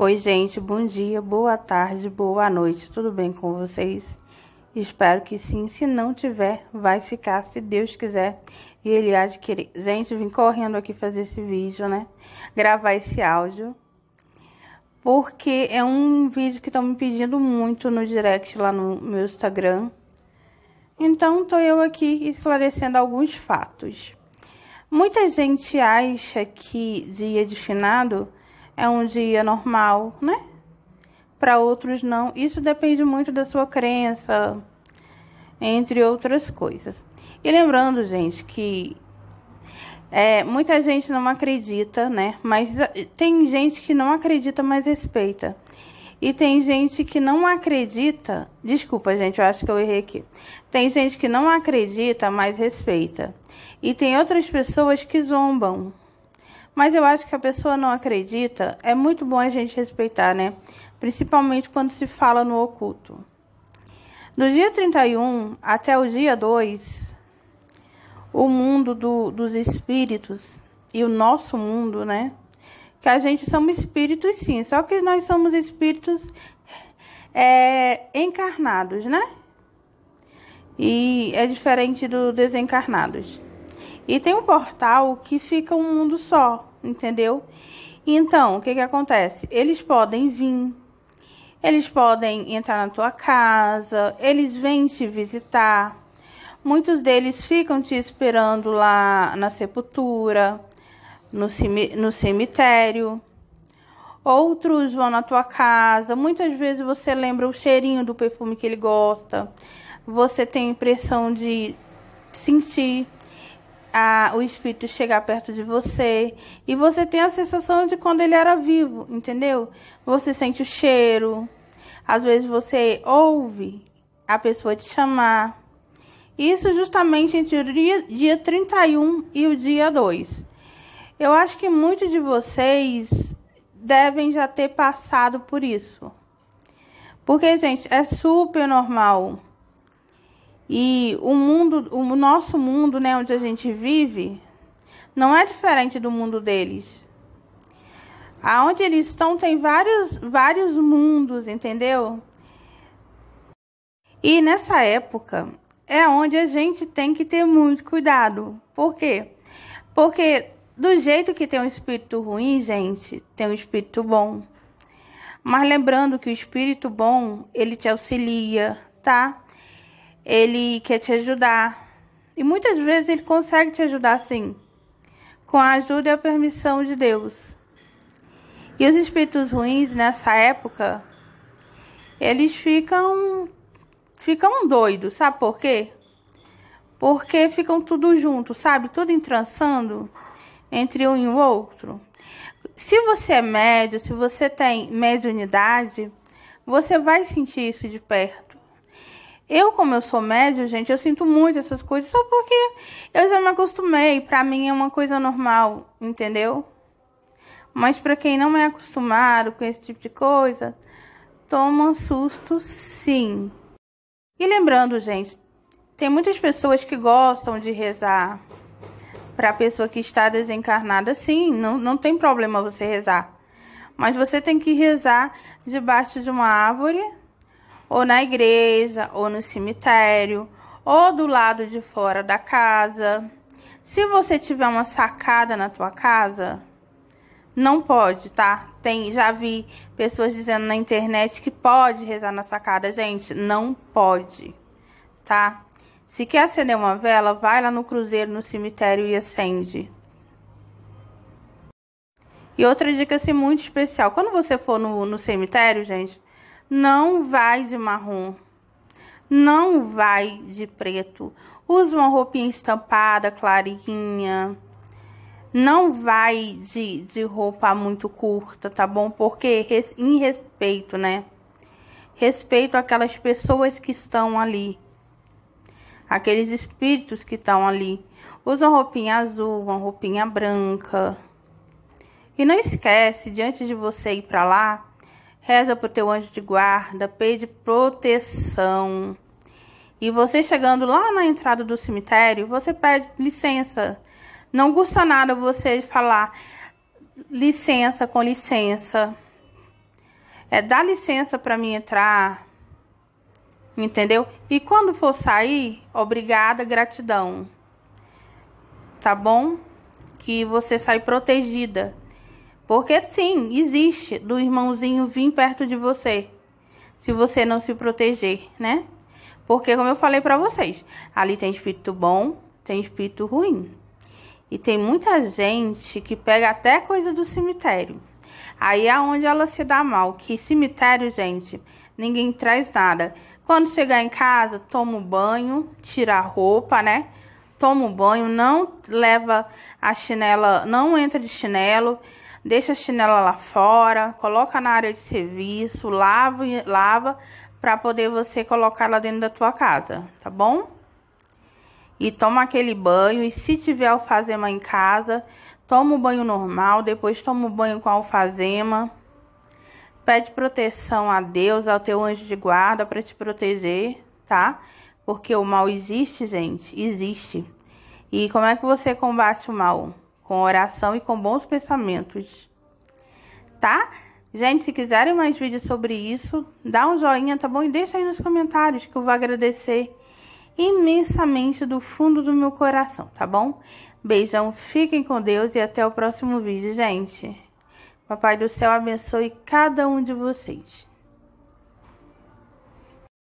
Oi, gente, bom dia, boa tarde, boa noite, tudo bem com vocês? Espero que sim. Se não tiver, vai ficar, se Deus quiser e Ele adquirir. querer. Gente, vim correndo aqui fazer esse vídeo, né? Gravar esse áudio. Porque é um vídeo que estão me pedindo muito no direct lá no meu Instagram. Então, tô eu aqui esclarecendo alguns fatos. Muita gente acha que dia de finado é um dia normal, né? Para outros não. Isso depende muito da sua crença, entre outras coisas. E lembrando, gente, que é, muita gente não acredita, né? Mas eh, tem gente que não acredita, mas respeita. E tem gente que não acredita. Desculpa, gente, eu acho que eu errei aqui. Tem gente que não acredita, mas respeita. E tem outras pessoas que zombam, mas eu acho que a pessoa não acredita, é muito bom a gente respeitar, né? Principalmente quando se fala no oculto. Do dia 31 até o dia 2, o mundo do, dos espíritos e o nosso mundo, né? Que a gente somos espíritos, sim, só que nós somos espíritos é, encarnados, né? E é diferente do desencarnados. E tem um portal que fica um mundo só, entendeu? Então, o que, que acontece? Eles podem vir, eles podem entrar na tua casa, eles vêm te visitar. Muitos deles ficam te esperando lá na sepultura, no, cime no cemitério. Outros vão na tua casa. Muitas vezes você lembra o cheirinho do perfume que ele gosta. Você tem a impressão de sentir a, o espírito chegar perto de você e você tem a sensação de quando ele era vivo, entendeu? Você sente o cheiro, às vezes você ouve a pessoa te chamar. Isso justamente entre o dia, dia 31 e o dia 2. Eu acho que muitos de vocês devem já ter passado por isso. Porque, gente, é super normal e o mundo, o nosso mundo, né, onde a gente vive, não é diferente do mundo deles. Aonde eles estão tem vários, vários mundos, entendeu? E nessa época é onde a gente tem que ter muito cuidado. Por quê? Porque do jeito que tem um espírito ruim, gente, tem um espírito bom. Mas lembrando que o espírito bom, ele te auxilia, tá? ele quer te ajudar. E muitas vezes ele consegue te ajudar sim, com a ajuda e a permissão de Deus. E os espíritos ruins nessa época, eles ficam ficam doidos, sabe por quê? Porque ficam tudo junto, sabe? Tudo entrançando entre um e o outro. Se você é médio, se você tem mediunidade, você vai sentir isso de perto. Eu, como eu sou médio, gente, eu sinto muito essas coisas só porque eu já me acostumei. Pra mim é uma coisa normal, entendeu? Mas pra quem não é acostumado com esse tipo de coisa, toma susto sim. E lembrando, gente, tem muitas pessoas que gostam de rezar para a pessoa que está desencarnada, sim, não, não tem problema você rezar. Mas você tem que rezar debaixo de uma árvore ou na igreja, ou no cemitério, ou do lado de fora da casa. Se você tiver uma sacada na tua casa, não pode, tá? Tem, já vi pessoas dizendo na internet que pode rezar na sacada, gente, não pode, tá? Se quer acender uma vela, vai lá no cruzeiro, no cemitério e acende. E outra dica assim muito especial, quando você for no, no cemitério, gente, não vai de marrom. Não vai de preto. Usa uma roupinha estampada, clarinha. Não vai de, de roupa muito curta, tá bom? Porque res, em respeito, né? Respeito aquelas pessoas que estão ali. Aqueles espíritos que estão ali. Usa uma roupinha azul, uma roupinha branca. E não esquece, diante de você ir para lá, Reza por teu anjo de guarda, pede proteção. E você chegando lá na entrada do cemitério, você pede licença. Não custa nada você falar licença com licença. É dá licença para mim entrar. Entendeu? E quando for sair, obrigada, gratidão. Tá bom? Que você sai protegida. Porque sim, existe do irmãozinho vir perto de você, se você não se proteger, né? Porque como eu falei para vocês, ali tem espírito bom, tem espírito ruim. E tem muita gente que pega até coisa do cemitério. Aí é onde ela se dá mal, que cemitério, gente, ninguém traz nada. Quando chegar em casa, toma o banho, tira a roupa, né? Toma o banho, não leva a chinela, não entra de chinelo, deixa a chinela lá fora, coloca na área de serviço, lava, lava para poder você colocar lá dentro da tua casa, tá bom? E toma aquele banho e se tiver alfazema em casa, toma o banho normal, depois toma o banho com alfazema. Pede proteção a Deus, ao teu anjo de guarda para te proteger, tá? Porque o mal existe, gente, existe. E como é que você combate o mal? com oração e com bons pensamentos. Tá? Gente, se quiserem mais vídeos sobre isso, dá um joinha, tá bom? E deixa aí nos comentários que eu vou agradecer imensamente do fundo do meu coração, tá bom? Beijão, fiquem com Deus e até o próximo vídeo, gente. Papai do céu abençoe cada um de vocês.